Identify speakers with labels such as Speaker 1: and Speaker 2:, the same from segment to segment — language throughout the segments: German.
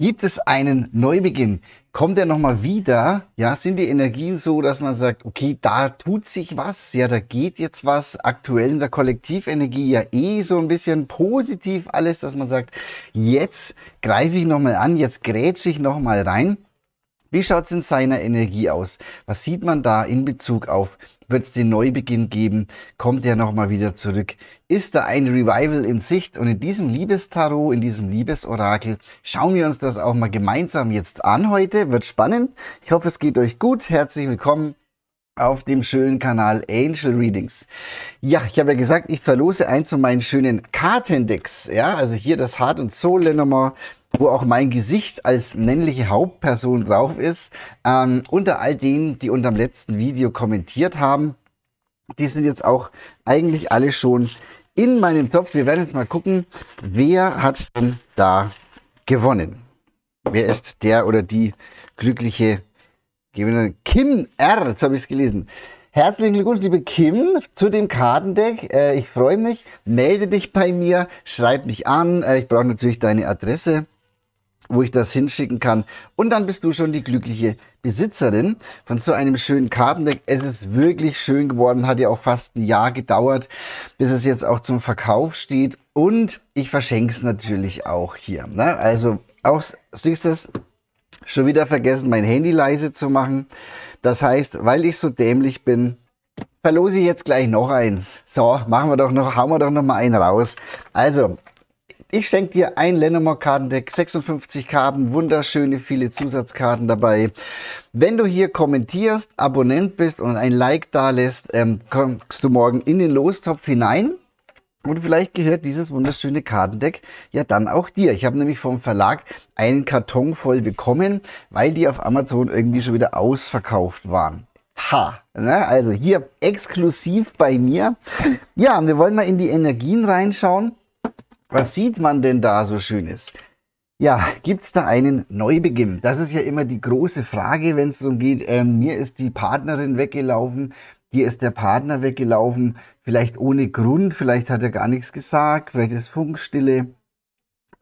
Speaker 1: Gibt es einen Neubeginn? Kommt er nochmal wieder? Ja, sind die Energien so, dass man sagt, okay, da tut sich was, ja, da geht jetzt was. Aktuell in der Kollektivenergie ja eh so ein bisschen positiv alles, dass man sagt, jetzt greife ich nochmal an, jetzt grätsche ich nochmal rein. Wie schaut es in seiner Energie aus? Was sieht man da in Bezug auf? Wird es den Neubeginn geben? Kommt er nochmal wieder zurück? Ist da ein Revival in Sicht? Und in diesem Liebestarot, in diesem Liebesorakel, schauen wir uns das auch mal gemeinsam jetzt an heute. Wird spannend. Ich hoffe, es geht euch gut. Herzlich willkommen auf dem schönen Kanal Angel Readings. Ja, ich habe ja gesagt, ich verlose eins von meinen schönen Kartendecks. Ja, also hier das Hart- und Soul-Nummer, wo auch mein Gesicht als männliche Hauptperson drauf ist. Ähm, unter all denen, die unterm letzten Video kommentiert haben, die sind jetzt auch eigentlich alle schon in meinem Topf. Wir werden jetzt mal gucken, wer hat denn da gewonnen? Wer ist der oder die glückliche Kim R, jetzt habe ich es gelesen. Herzlichen Glückwunsch, liebe Kim, zu dem Kartendeck. Äh, ich freue mich. Melde dich bei mir, schreib mich an. Äh, ich brauche natürlich deine Adresse, wo ich das hinschicken kann. Und dann bist du schon die glückliche Besitzerin von so einem schönen Kartendeck. Es ist wirklich schön geworden, hat ja auch fast ein Jahr gedauert, bis es jetzt auch zum Verkauf steht. Und ich verschenke es natürlich auch hier. Ne? Also, auch siehst du es, schon wieder vergessen, mein Handy leise zu machen. Das heißt, weil ich so dämlich bin, verlose ich jetzt gleich noch eins. So, machen wir doch noch, hauen wir doch noch mal einen raus. Also, ich schenke dir ein Lenormand-Kartendeck, 56 Karten, wunderschöne viele Zusatzkarten dabei. Wenn du hier kommentierst, Abonnent bist und ein Like da lässt, ähm, kommst du morgen in den Lostopf hinein. Und vielleicht gehört dieses wunderschöne Kartendeck ja dann auch dir. Ich habe nämlich vom Verlag einen Karton voll bekommen, weil die auf Amazon irgendwie schon wieder ausverkauft waren. Ha, ne? also hier exklusiv bei mir. Ja, wir wollen mal in die Energien reinschauen. Was sieht man denn da so Schönes? Ja, gibt's da einen Neubeginn? Das ist ja immer die große Frage, wenn es darum geht, äh, mir ist die Partnerin weggelaufen, dir ist der Partner weggelaufen, vielleicht ohne Grund, vielleicht hat er gar nichts gesagt, vielleicht ist Funkstille.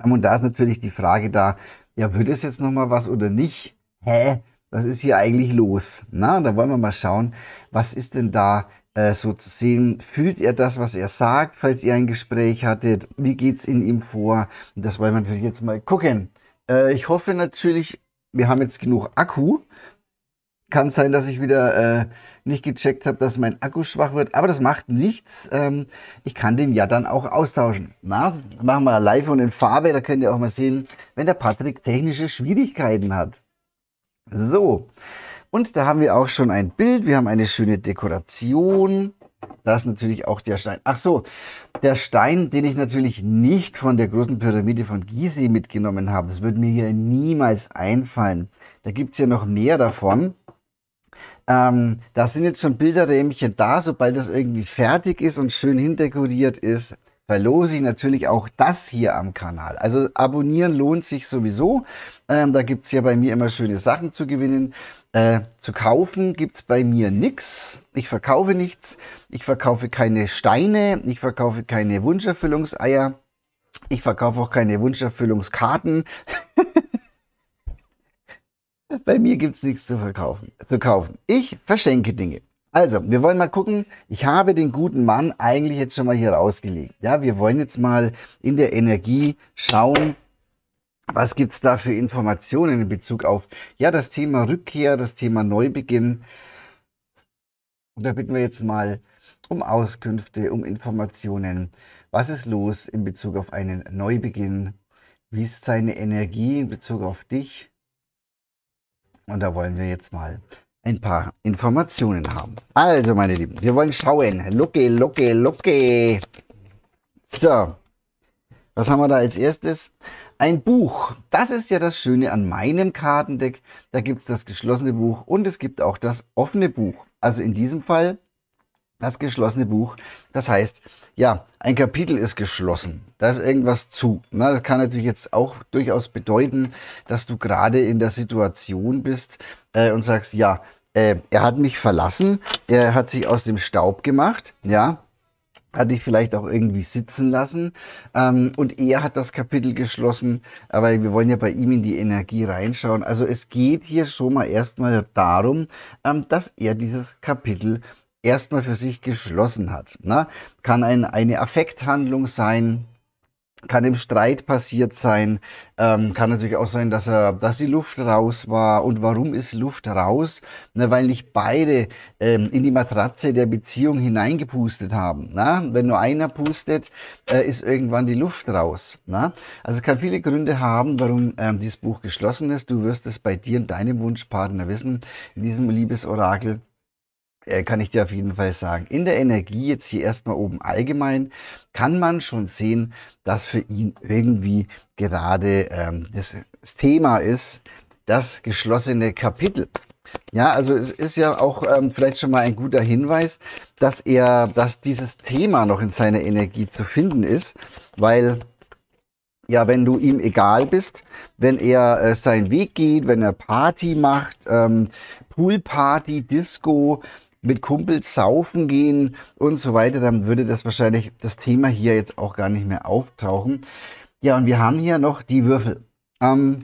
Speaker 1: Und da ist natürlich die Frage da, ja, wird es jetzt nochmal was oder nicht? Hä? Was ist hier eigentlich los? Na, da wollen wir mal schauen, was ist denn da äh, so zu sehen? Fühlt er das, was er sagt, falls ihr ein Gespräch hattet? Wie geht's in ihm vor? Und das wollen wir natürlich jetzt mal gucken. Äh, ich hoffe natürlich, wir haben jetzt genug Akku. Kann sein, dass ich wieder äh, nicht gecheckt habe, dass mein Akku schwach wird. Aber das macht nichts. Ähm, ich kann den ja dann auch austauschen. Na, machen wir live und in Farbe. Da könnt ihr auch mal sehen, wenn der Patrick technische Schwierigkeiten hat. So. Und da haben wir auch schon ein Bild. Wir haben eine schöne Dekoration. Das ist natürlich auch der Stein. Ach so, der Stein, den ich natürlich nicht von der großen Pyramide von Gizeh mitgenommen habe. Das würde mir hier niemals einfallen. Da gibt es ja noch mehr davon. Ähm, da sind jetzt schon Bilderrähmchen da. Sobald das irgendwie fertig ist und schön hindekoriert ist, verlose ich natürlich auch das hier am Kanal. Also abonnieren lohnt sich sowieso. Ähm, da es ja bei mir immer schöne Sachen zu gewinnen. Äh, zu kaufen gibt es bei mir nichts. Ich verkaufe nichts. Ich verkaufe keine Steine. Ich verkaufe keine Wunscherfüllungseier. Ich verkaufe auch keine Wunscherfüllungskarten. Bei mir gibt es nichts zu verkaufen, zu kaufen. Ich verschenke Dinge. Also, wir wollen mal gucken. Ich habe den guten Mann eigentlich jetzt schon mal hier rausgelegt. Ja, wir wollen jetzt mal in der Energie schauen, was gibt's da für Informationen in Bezug auf, ja, das Thema Rückkehr, das Thema Neubeginn. Und da bitten wir jetzt mal um Auskünfte, um Informationen. Was ist los in Bezug auf einen Neubeginn? Wie ist seine Energie in Bezug auf dich? Und da wollen wir jetzt mal ein paar Informationen haben. Also, meine Lieben, wir wollen schauen. Lucky, lucky, lucky. So, was haben wir da als erstes? Ein Buch. Das ist ja das Schöne an meinem Kartendeck. Da gibt es das geschlossene Buch und es gibt auch das offene Buch. Also in diesem Fall das geschlossene Buch. Das heißt, ja, ein Kapitel ist geschlossen. Da ist irgendwas zu. Na, das kann natürlich jetzt auch durchaus bedeuten, dass du gerade in der Situation bist äh, und sagst, ja, äh, er hat mich verlassen, er hat sich aus dem Staub gemacht, ja, hat dich vielleicht auch irgendwie sitzen lassen ähm, und er hat das Kapitel geschlossen, aber wir wollen ja bei ihm in die Energie reinschauen. Also es geht hier schon mal erstmal darum, ähm, dass er dieses Kapitel erstmal für sich geschlossen hat. Na, ne? kann ein, eine Affekthandlung sein, kann im Streit passiert sein, ähm, kann natürlich auch sein, dass er, dass die Luft raus war. Und warum ist Luft raus? Na, ne, weil nicht beide ähm, in die Matratze der Beziehung hineingepustet haben. Na? Ne? Wenn nur einer pustet, äh, ist irgendwann die Luft raus. Na? Also es kann viele Gründe haben, warum ähm, dieses Buch geschlossen ist. Du wirst es bei dir und deinem Wunschpartner wissen in diesem Liebesorakel äh, kann ich dir auf jeden Fall sagen. In der Energie, jetzt hier erstmal oben allgemein, kann man schon sehen, dass für ihn irgendwie gerade ähm, das, das Thema ist, das geschlossene Kapitel. Ja, also es ist ja auch ähm, vielleicht schon mal ein guter Hinweis, dass er, dass dieses Thema noch in seiner Energie zu finden ist, weil ja, wenn du ihm egal bist, wenn er äh, seinen Weg geht, wenn er Party macht, ähm, Poolparty, Disco, mit Kumpels saufen gehen und so weiter, dann würde das wahrscheinlich das Thema hier jetzt auch gar nicht mehr auftauchen. Ja, und wir haben hier noch die Würfel. Ähm,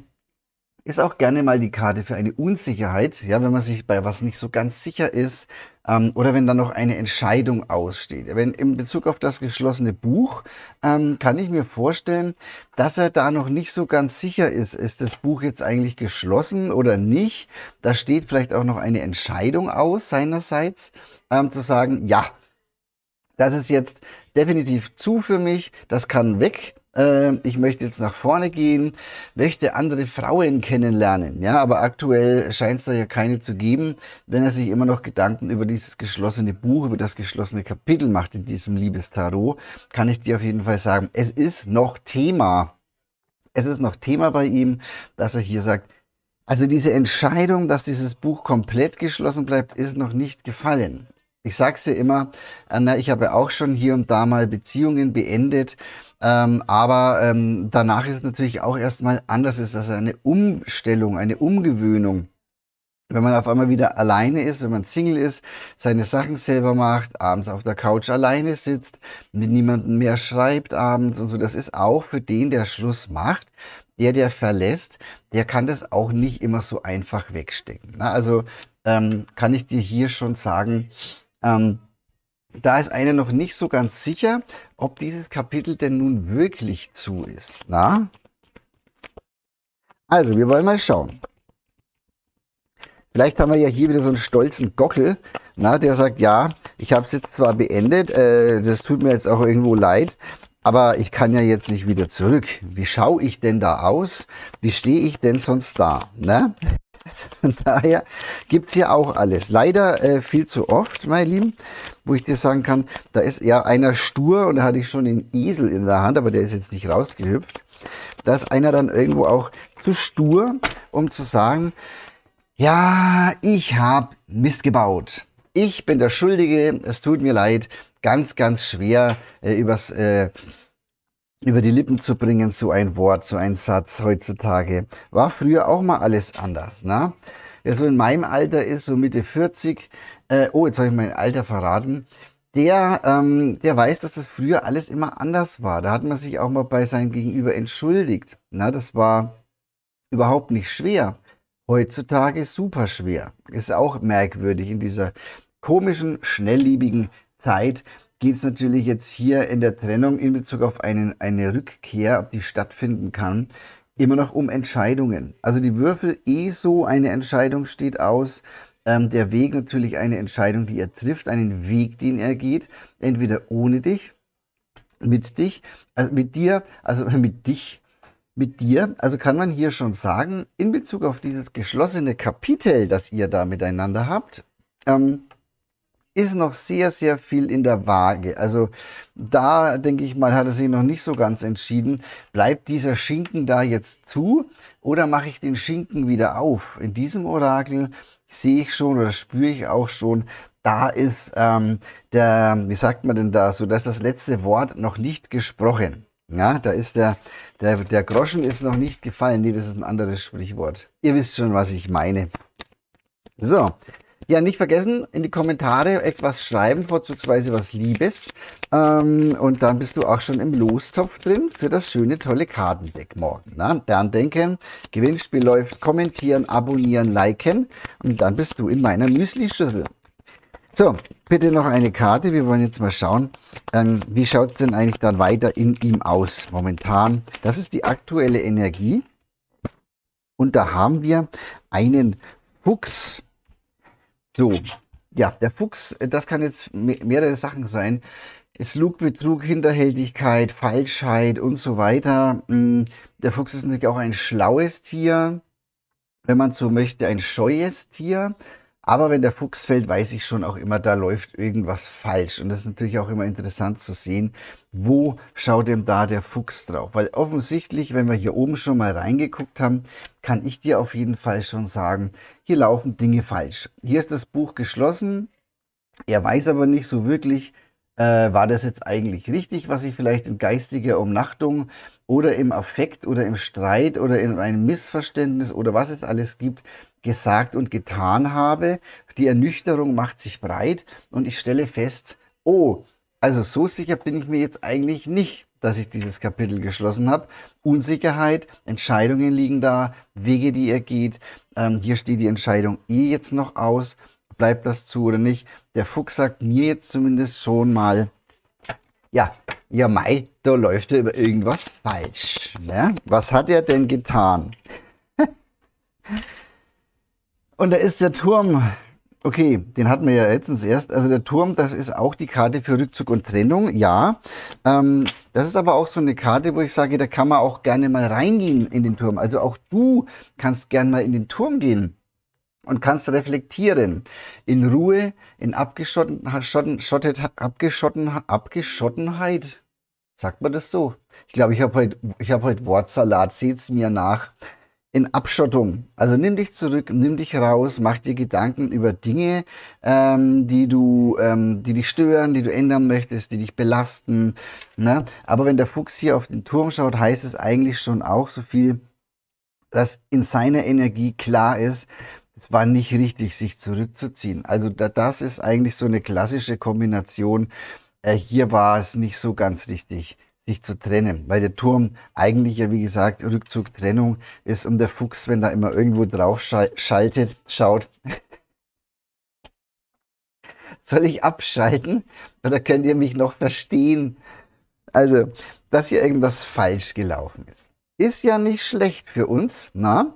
Speaker 1: ist auch gerne mal die Karte für eine Unsicherheit, ja, wenn man sich bei was nicht so ganz sicher ist ähm, oder wenn dann noch eine Entscheidung aussteht. Wenn in Bezug auf das geschlossene Buch ähm, kann ich mir vorstellen, dass er da noch nicht so ganz sicher ist, ist das Buch jetzt eigentlich geschlossen oder nicht. Da steht vielleicht auch noch eine Entscheidung aus seinerseits, ähm, zu sagen, ja, das ist jetzt definitiv zu für mich, das kann weg, ähm, ich möchte jetzt nach vorne gehen, möchte andere Frauen kennenlernen. Ja, aber aktuell scheint es da ja keine zu geben, wenn er sich immer noch Gedanken über dieses geschlossene Buch, über das geschlossene Kapitel macht in diesem Liebestarot, kann ich dir auf jeden Fall sagen, es ist noch Thema. Es ist noch Thema bei ihm, dass er hier sagt, also diese Entscheidung, dass dieses Buch komplett geschlossen bleibt, ist noch nicht gefallen. Ich sag's dir immer, Anna, ich habe auch schon hier und da mal Beziehungen beendet, ähm, aber ähm, danach ist es natürlich auch erstmal anders, Es ist also eine Umstellung, eine Umgewöhnung. Wenn man auf einmal wieder alleine ist, wenn man Single ist, seine Sachen selber macht, abends auf der Couch alleine sitzt, mit niemandem mehr schreibt abends und so, das ist auch für den, der Schluss macht, der, der verlässt, der kann das auch nicht immer so einfach wegstecken. Na, also ähm, kann ich dir hier schon sagen, ähm, da ist einer noch nicht so ganz sicher, ob dieses Kapitel denn nun wirklich zu ist. Na? Also, wir wollen mal schauen. Vielleicht haben wir ja hier wieder so einen stolzen Gockel, na, der sagt, ja, ich habe es jetzt zwar beendet, äh, das tut mir jetzt auch irgendwo leid, aber ich kann ja jetzt nicht wieder zurück. Wie schaue ich denn da aus? Wie stehe ich denn sonst da? Na? Von daher gibt es hier auch alles. Leider äh, viel zu oft, meine Lieben, wo ich dir sagen kann, da ist ja einer stur und da hatte ich schon den Esel in der Hand, aber der ist jetzt nicht rausgehüpft. Da ist einer dann irgendwo auch zu stur, um zu sagen, ja, ich habe Mist gebaut. Ich bin der Schuldige, es tut mir leid. Ganz, ganz schwer äh, übers... Äh, über die Lippen zu bringen, so ein Wort, so ein Satz heutzutage. War früher auch mal alles anders, ne? Wer so in meinem Alter ist, so Mitte 40, äh, oh, jetzt habe ich mein Alter verraten, der, ähm, der weiß, dass das früher alles immer anders war. Da hat man sich auch mal bei seinem Gegenüber entschuldigt. Ne? das war überhaupt nicht schwer. Heutzutage super schwer. Ist auch merkwürdig in dieser komischen, schnellliebigen Zeit, geht es natürlich jetzt hier in der Trennung in Bezug auf einen, eine Rückkehr, ob die stattfinden kann, immer noch um Entscheidungen. Also die Würfel eh so, eine Entscheidung steht aus. Ähm, der Weg natürlich eine Entscheidung, die er trifft, einen Weg, den er geht, entweder ohne dich, mit dich, also mit dir, also mit dich, mit dir. Also kann man hier schon sagen, in Bezug auf dieses geschlossene Kapitel, das ihr da miteinander habt, ähm, ist noch sehr, sehr viel in der Waage. Also da denke ich mal, hat er sich noch nicht so ganz entschieden. Bleibt dieser Schinken da jetzt zu oder mache ich den Schinken wieder auf? In diesem Orakel sehe ich schon oder spüre ich auch schon, da ist ähm, der, wie sagt man denn da, so dass das letzte Wort noch nicht gesprochen. Ja, da ist der, der, der Groschen ist noch nicht gefallen. Nee, das ist ein anderes Sprichwort. Ihr wisst schon, was ich meine. So, ja, nicht vergessen, in die Kommentare etwas schreiben, vorzugsweise was Liebes. Ähm, und dann bist du auch schon im Lostopf drin für das schöne, tolle Kartendeck morgen. Na? Dann denken, Gewinnspiel läuft, kommentieren, abonnieren, liken. Und dann bist du in meiner Müsli-Schüssel. So, bitte noch eine Karte. Wir wollen jetzt mal schauen, ähm, wie schaut es denn eigentlich dann weiter in ihm aus momentan. Das ist die aktuelle Energie. Und da haben wir einen Fuchs. So, ja, der Fuchs, äh, das kann jetzt mehrere Sachen sein. Es Lug, Betrug, Hinterhältigkeit, Falschheit und so weiter. Mm, der Fuchs ist natürlich auch ein schlaues Tier, wenn man so möchte, ein scheues Tier. Aber wenn der Fuchs fällt, weiß ich schon auch immer, da läuft irgendwas falsch. Und das ist natürlich auch immer interessant zu sehen, wo schaut denn da der Fuchs drauf? Weil offensichtlich, wenn wir hier oben schon mal reingeguckt haben, kann ich dir auf jeden Fall schon sagen, hier laufen Dinge falsch. Hier ist das Buch geschlossen. Er weiß aber nicht so wirklich, äh, war das jetzt eigentlich richtig, was ich vielleicht in geistiger Umnachtung oder im Affekt oder im Streit oder in einem Missverständnis oder was es alles gibt, gesagt und getan habe. Die Ernüchterung macht sich breit und ich stelle fest, oh, also so sicher bin ich mir jetzt eigentlich nicht dass ich dieses Kapitel geschlossen habe. Unsicherheit, Entscheidungen liegen da, Wege, die ihr geht. Ähm, hier steht die Entscheidung eh jetzt noch aus. Bleibt das zu oder nicht? Der Fuchs sagt mir jetzt zumindest schon mal, ja, ja Mai, da läuft er über irgendwas falsch. Ne? Was hat er denn getan? Und da ist der Turm Okay, den hatten wir ja letztens erst. Also der Turm, das ist auch die Karte für Rückzug und Trennung, ja. Ähm, das ist aber auch so eine Karte, wo ich sage, da kann man auch gerne mal reingehen in den Turm. Also auch du kannst gerne mal in den Turm gehen und kannst reflektieren. In Ruhe, in abgeschotten, schotten, schottet, abgeschotten, Abgeschottenheit. Sagt man das so? Ich glaube, ich habe heute, ich hab heute Wortsalat. Seht's mir nach in Abschottung. Also nimm dich zurück, nimm dich raus, mach dir Gedanken über Dinge, ähm, die du, ähm, die dich stören, die du ändern möchtest, die dich belasten. Ne? Aber wenn der Fuchs hier auf den Turm schaut, heißt es eigentlich schon auch so viel, dass in seiner Energie klar ist, es war nicht richtig, sich zurückzuziehen. Also da, das ist eigentlich so eine klassische Kombination. Äh, hier war es nicht so ganz richtig sich zu trennen, weil der Turm eigentlich ja, wie gesagt, Rückzug, Trennung ist und der Fuchs, wenn da immer irgendwo drauf schaltet, schaut, soll ich abschalten oder könnt ihr mich noch verstehen? Also, dass hier irgendwas falsch gelaufen ist. Ist ja nicht schlecht für uns, na?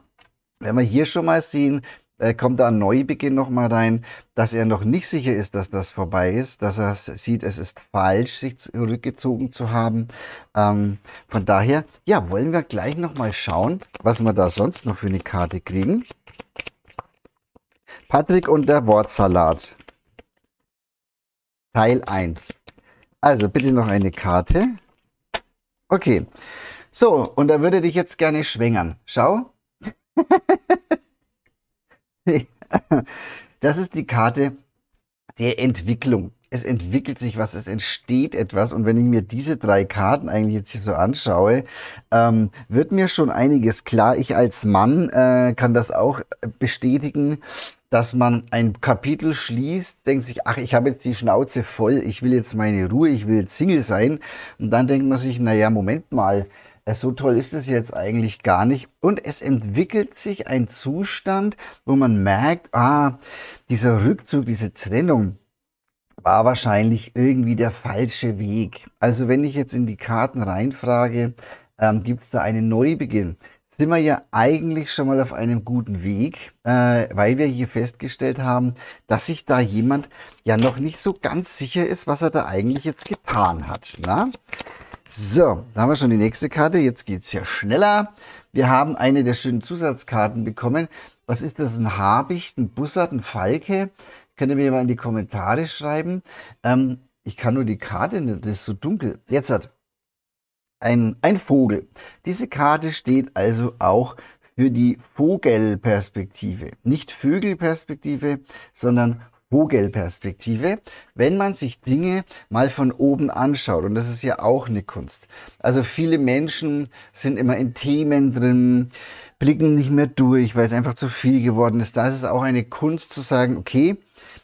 Speaker 1: Wenn wir hier schon mal sehen, äh, kommt da ein Neubeginn nochmal rein, dass er noch nicht sicher ist, dass das vorbei ist, dass er sieht, es ist falsch, sich zurückgezogen zu haben. Ähm, von daher, ja, wollen wir gleich nochmal schauen, was wir da sonst noch für eine Karte kriegen. Patrick und der Wortsalat. Teil 1. Also bitte noch eine Karte. Okay. So, und da würde dich jetzt gerne schwängern. Schau. das ist die Karte der Entwicklung. Es entwickelt sich was, es entsteht etwas. Und wenn ich mir diese drei Karten eigentlich jetzt hier so anschaue, ähm, wird mir schon einiges klar. Ich als Mann äh, kann das auch bestätigen dass man ein Kapitel schließt, denkt sich, ach, ich habe jetzt die Schnauze voll, ich will jetzt meine Ruhe, ich will jetzt Single sein. Und dann denkt man sich, naja, Moment mal, äh, so toll ist es jetzt eigentlich gar nicht. Und es entwickelt sich ein Zustand, wo man merkt, ah, dieser Rückzug, diese Trennung war wahrscheinlich irgendwie der falsche Weg. Also wenn ich jetzt in die Karten reinfrage, ähm, gibt es da einen Neubeginn? Sind wir ja eigentlich schon mal auf einem guten Weg, äh, weil wir hier festgestellt haben, dass sich da jemand ja noch nicht so ganz sicher ist, was er da eigentlich jetzt getan hat. Na? So, da haben wir schon die nächste Karte. Jetzt geht es ja schneller. Wir haben eine der schönen Zusatzkarten bekommen. Was ist das? Ein Habicht, ein Bussard, ein Falke? Könnt ihr mir mal in die Kommentare schreiben. Ähm, ich kann nur die Karte, ne, das ist so dunkel. Jetzt hat ein, ein Vogel. Diese Karte steht also auch für die Vogelperspektive. Nicht Vögelperspektive, sondern Vogelperspektive, wenn man sich Dinge mal von oben anschaut. Und das ist ja auch eine Kunst. Also viele Menschen sind immer in Themen drin, blicken nicht mehr durch, weil es einfach zu viel geworden ist. Da ist es auch eine Kunst zu sagen, okay,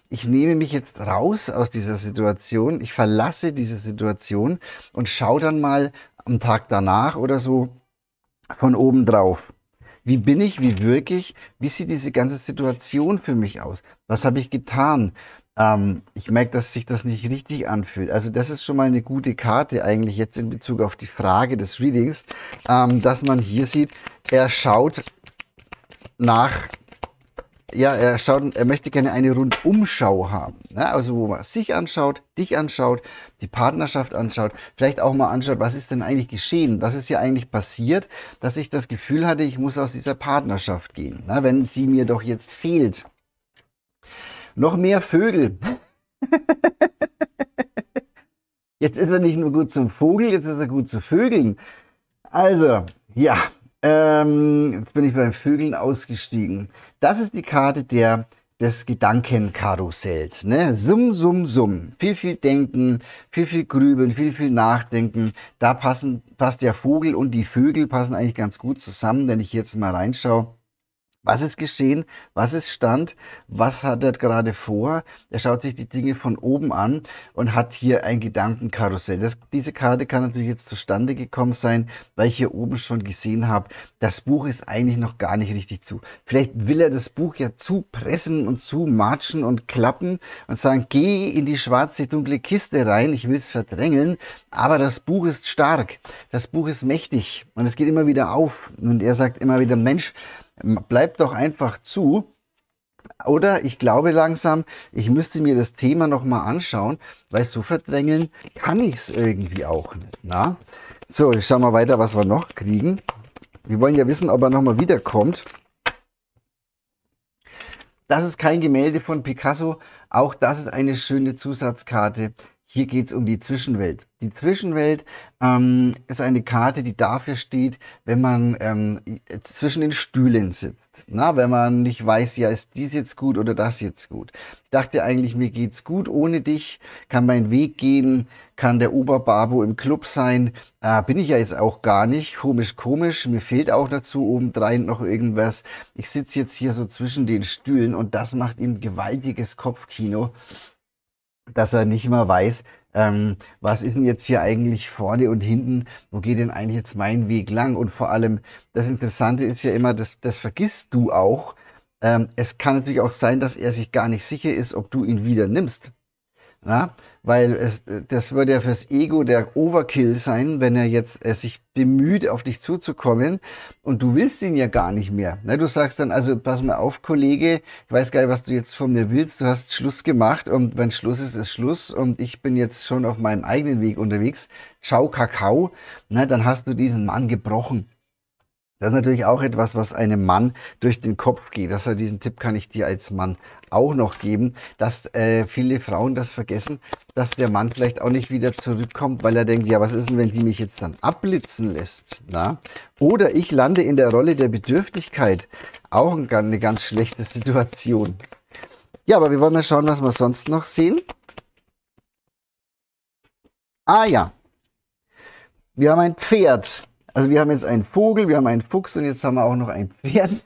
Speaker 1: ich nehme mich jetzt raus aus dieser Situation, ich verlasse diese Situation und schaue dann mal am Tag danach oder so von oben drauf. Wie bin ich? Wie wirke ich? Wie sieht diese ganze Situation für mich aus? Was habe ich getan? Ähm, ich merke, dass sich das nicht richtig anfühlt. Also das ist schon mal eine gute Karte eigentlich jetzt in Bezug auf die Frage des Readings, ähm, dass man hier sieht, er schaut nach ja, er, schaut, er möchte gerne eine Rundumschau haben. Ne? Also wo man sich anschaut, dich anschaut, die Partnerschaft anschaut, vielleicht auch mal anschaut, was ist denn eigentlich geschehen? Was ist hier eigentlich passiert, dass ich das Gefühl hatte, ich muss aus dieser Partnerschaft gehen, ne? wenn sie mir doch jetzt fehlt. Noch mehr Vögel. jetzt ist er nicht nur gut zum Vogel, jetzt ist er gut zu Vögeln. Also, ja, ähm, jetzt bin ich beim Vögeln ausgestiegen. Das ist die Karte der, des Gedankenkarussells. Ne? Summ, summ, summ. Viel, viel denken, viel, viel grübeln, viel, viel nachdenken. Da passen, passt der Vogel und die Vögel passen eigentlich ganz gut zusammen, wenn ich jetzt mal reinschaue. Was ist geschehen? Was ist Stand? Was hat er gerade vor? Er schaut sich die Dinge von oben an und hat hier ein Gedankenkarussell. Das, diese Karte kann natürlich jetzt zustande gekommen sein, weil ich hier oben schon gesehen habe, das Buch ist eigentlich noch gar nicht richtig zu. Vielleicht will er das Buch ja zupressen und zumatschen und klappen und sagen, geh in die schwarze, dunkle Kiste rein, ich will es verdrängeln, aber das Buch ist stark, das Buch ist mächtig und es geht immer wieder auf. Und er sagt immer wieder, Mensch, Bleibt doch einfach zu. Oder ich glaube langsam, ich müsste mir das Thema nochmal anschauen, weil so verdrängeln kann ich es irgendwie auch nicht. Na? So, ich schau mal weiter, was wir noch kriegen. Wir wollen ja wissen, ob er nochmal wiederkommt. Das ist kein Gemälde von Picasso. Auch das ist eine schöne Zusatzkarte. Hier geht es um die Zwischenwelt. Die Zwischenwelt ähm, ist eine Karte, die dafür steht, wenn man ähm, zwischen den Stühlen sitzt. Na, wenn man nicht weiß, ja, ist dies jetzt gut oder das jetzt gut. Ich dachte eigentlich, mir geht's gut ohne dich, kann mein Weg gehen, kann der Oberbabo im Club sein. Äh, bin ich ja jetzt auch gar nicht. Komisch, komisch. Mir fehlt auch dazu obendrein noch irgendwas. Ich sitze jetzt hier so zwischen den Stühlen und das macht ihm gewaltiges Kopfkino dass er nicht immer weiß, ähm, was ist denn jetzt hier eigentlich vorne und hinten, wo geht denn eigentlich jetzt mein Weg lang? Und vor allem, das Interessante ist ja immer, das, das vergisst du auch. Ähm, es kann natürlich auch sein, dass er sich gar nicht sicher ist, ob du ihn wieder nimmst. Na? Weil es, das würde ja fürs Ego der Overkill sein, wenn er jetzt er sich bemüht, auf dich zuzukommen und du willst ihn ja gar nicht mehr. Ne? Du sagst dann, also pass mal auf, Kollege, ich weiß gar nicht, was du jetzt von mir willst, du hast Schluss gemacht und wenn Schluss ist, ist Schluss und ich bin jetzt schon auf meinem eigenen Weg unterwegs. Ciao, Kakao. Ne? Dann hast du diesen Mann gebrochen. Das ist natürlich auch etwas, was einem Mann durch den Kopf geht. Das, also diesen Tipp kann ich dir als Mann auch noch geben, dass äh, viele Frauen das vergessen, dass der Mann vielleicht auch nicht wieder zurückkommt, weil er denkt, ja, was ist denn, wenn die mich jetzt dann abblitzen lässt? Na? Oder ich lande in der Rolle der Bedürftigkeit. Auch eine ganz schlechte Situation. Ja, aber wir wollen mal schauen, was wir sonst noch sehen. Ah ja. Wir haben ein Pferd. Also wir haben jetzt einen Vogel, wir haben einen Fuchs und jetzt haben wir auch noch ein Pferd.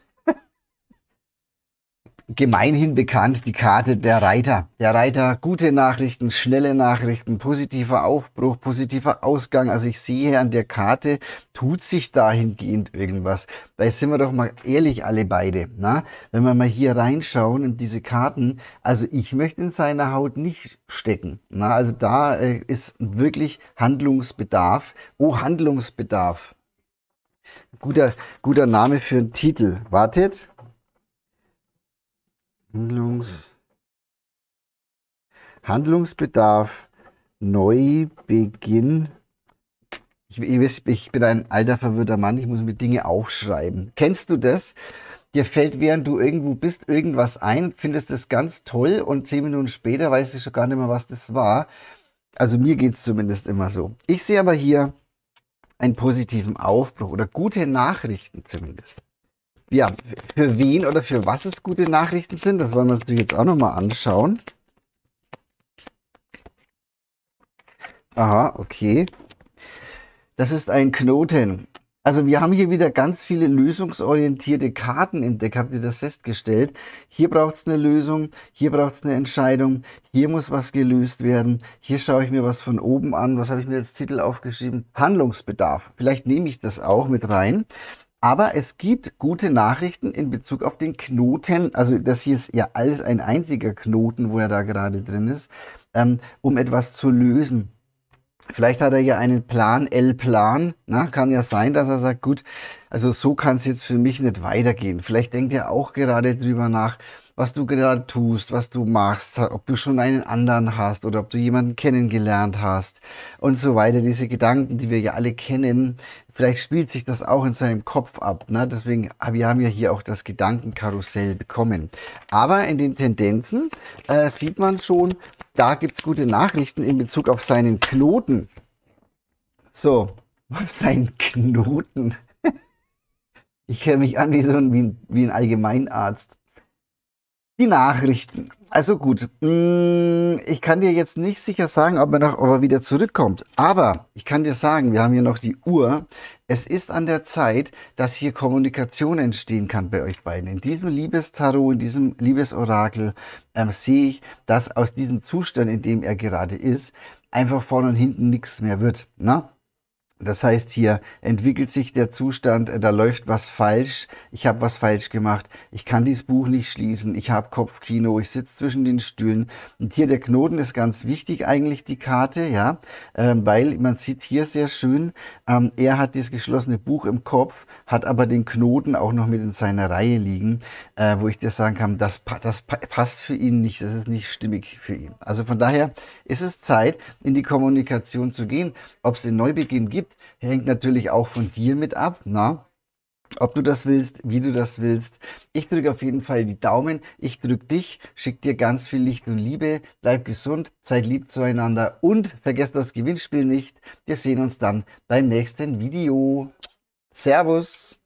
Speaker 1: Gemeinhin bekannt die Karte der Reiter. Der Reiter, gute Nachrichten, schnelle Nachrichten, positiver Aufbruch, positiver Ausgang. Also ich sehe an der Karte, tut sich dahingehend irgendwas. Da sind wir doch mal ehrlich alle beide. Na? Wenn wir mal hier reinschauen in diese Karten, also ich möchte in seiner Haut nicht stecken. Na? Also da äh, ist wirklich Handlungsbedarf. Oh, Handlungsbedarf guter, guter Name für einen Titel. Wartet. Handlungs Handlungsbedarf. Neubeginn. Ich, ihr wisst, ich bin ein alter, verwirrter Mann. Ich muss mir Dinge aufschreiben. Kennst du das? Dir fällt, während du irgendwo bist, irgendwas ein, findest das ganz toll und zehn Minuten später weißt du schon gar nicht mehr, was das war. Also mir geht es zumindest immer so. Ich sehe aber hier einen positiven Aufbruch oder gute Nachrichten zumindest. Ja, für wen oder für was es gute Nachrichten sind, das wollen wir uns natürlich jetzt auch nochmal anschauen. Aha, okay. Das ist ein Knoten. Also wir haben hier wieder ganz viele lösungsorientierte Karten im Deck, habt ihr das festgestellt? Hier braucht es eine Lösung, hier braucht es eine Entscheidung, hier muss was gelöst werden, hier schaue ich mir was von oben an, was habe ich mir als Titel aufgeschrieben? Handlungsbedarf, vielleicht nehme ich das auch mit rein. Aber es gibt gute Nachrichten in Bezug auf den Knoten. Also das hier ist ja alles ein einziger Knoten, wo er da gerade drin ist, ähm, um etwas zu lösen. Vielleicht hat er ja einen Plan, L-Plan. Na, kann ja sein, dass er sagt, gut, also so kann es jetzt für mich nicht weitergehen. Vielleicht denkt er auch gerade drüber nach, was du gerade tust, was du machst, ob du schon einen anderen hast oder ob du jemanden kennengelernt hast und so weiter. Diese Gedanken, die wir ja alle kennen, vielleicht spielt sich das auch in seinem Kopf ab. Ne? Deswegen ah, wir haben ja hier auch das Gedankenkarussell bekommen. Aber in den Tendenzen äh, sieht man schon, da gibt es gute Nachrichten in Bezug auf seinen Knoten. So, seinen Knoten. Ich höre mich an wie so ein, wie ein Allgemeinarzt. Die Nachrichten. Also gut, mm, ich kann dir jetzt nicht sicher sagen, ob er, noch, ob er wieder zurückkommt. Aber ich kann dir sagen, wir haben hier noch die Uhr. Es ist an der Zeit, dass hier Kommunikation entstehen kann bei euch beiden. In diesem Liebestarot, in diesem Liebesorakel ähm, sehe ich, dass aus diesem Zustand, in dem er gerade ist, einfach vorne und hinten nichts mehr wird. Na? Ne? Das heißt, hier entwickelt sich der Zustand, äh, da läuft was falsch, ich habe was falsch gemacht, ich kann dieses Buch nicht schließen, ich habe Kopfkino, ich sitze zwischen den Stühlen. Und hier der Knoten ist ganz wichtig eigentlich, die Karte, ja, äh, weil man sieht hier sehr schön, ähm, er hat dieses geschlossene Buch im Kopf, hat aber den Knoten auch noch mit in seiner Reihe liegen, äh, wo ich dir sagen kann, das, das passt für ihn nicht, das ist nicht stimmig für ihn. Also von daher ist es Zeit, in die Kommunikation zu gehen, ob es den Neubeginn gibt Qualität hängt natürlich auch von dir mit ab, na? Ob du das willst, wie du das willst. Ich drücke auf jeden Fall die Daumen. Ich drücke dich, schicke dir ganz viel Licht und Liebe. Bleib gesund, seid lieb zueinander und vergesst das Gewinnspiel nicht. Wir sehen uns dann beim nächsten Video. Servus!